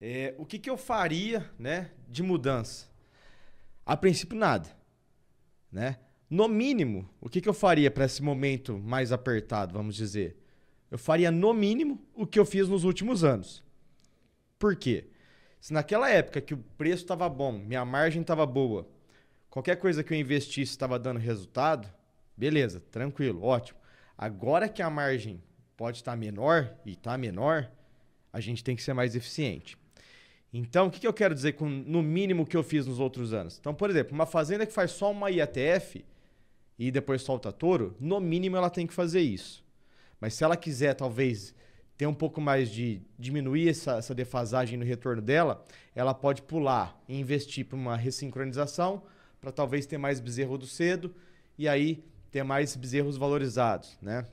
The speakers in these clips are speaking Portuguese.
É, o que, que eu faria, né, de mudança? A princípio, nada, né? No mínimo, o que, que eu faria para esse momento mais apertado, vamos dizer? Eu faria, no mínimo, o que eu fiz nos últimos anos. Por quê? Se naquela época que o preço estava bom, minha margem estava boa, qualquer coisa que eu investisse estava dando resultado, beleza, tranquilo, ótimo. Agora que a margem pode estar tá menor, e está menor, a gente tem que ser mais eficiente. Então, o que, que eu quero dizer com no mínimo que eu fiz nos outros anos? Então, por exemplo, uma fazenda que faz só uma IATF e depois solta touro, no mínimo ela tem que fazer isso. Mas se ela quiser, talvez, ter um pouco mais de diminuir essa, essa defasagem no retorno dela, ela pode pular e investir para uma ressincronização, para talvez ter mais bezerro do cedo e aí ter mais bezerros valorizados, né?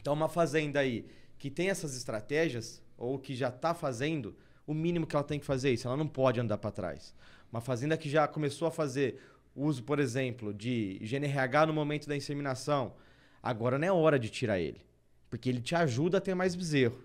Então, uma fazenda aí que tem essas estratégias ou que já está fazendo, o mínimo que ela tem que fazer isso. Ela não pode andar para trás. Uma fazenda que já começou a fazer uso, por exemplo, de GNRH no momento da inseminação, agora não é hora de tirar ele. Porque ele te ajuda a ter mais bezerro.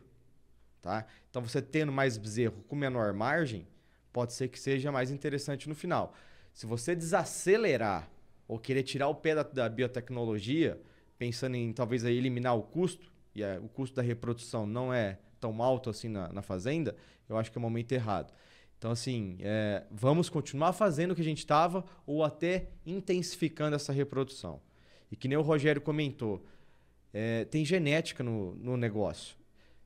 Tá? Então, você tendo mais bezerro com menor margem, pode ser que seja mais interessante no final. Se você desacelerar ou querer tirar o pé da, da biotecnologia, pensando em talvez aí, eliminar o custo, e o custo da reprodução não é tão alto assim na, na fazenda, eu acho que é o momento errado. Então, assim, é, vamos continuar fazendo o que a gente estava ou até intensificando essa reprodução. E que nem o Rogério comentou, é, tem genética no, no negócio.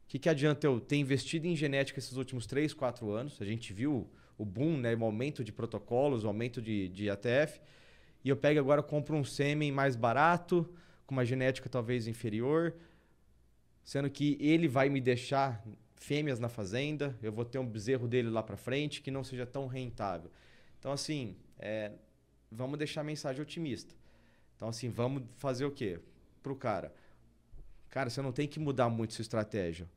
O que, que adianta eu ter investido em genética esses últimos 3, 4 anos? A gente viu o boom, né, o aumento de protocolos, o aumento de, de ATF. E eu pego agora, compro um sêmen mais barato, com uma genética talvez inferior, sendo que ele vai me deixar fêmeas na fazenda, eu vou ter um bezerro dele lá para frente que não seja tão rentável. Então, assim, é, vamos deixar a mensagem otimista. Então, assim, vamos fazer o quê? para o cara. Cara, você não tem que mudar muito sua estratégia.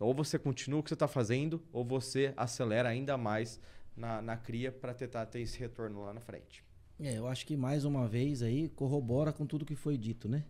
Ou você continua o que você está fazendo, ou você acelera ainda mais na, na cria para tentar ter esse retorno lá na frente. É, eu acho que mais uma vez aí corrobora com tudo que foi dito, né?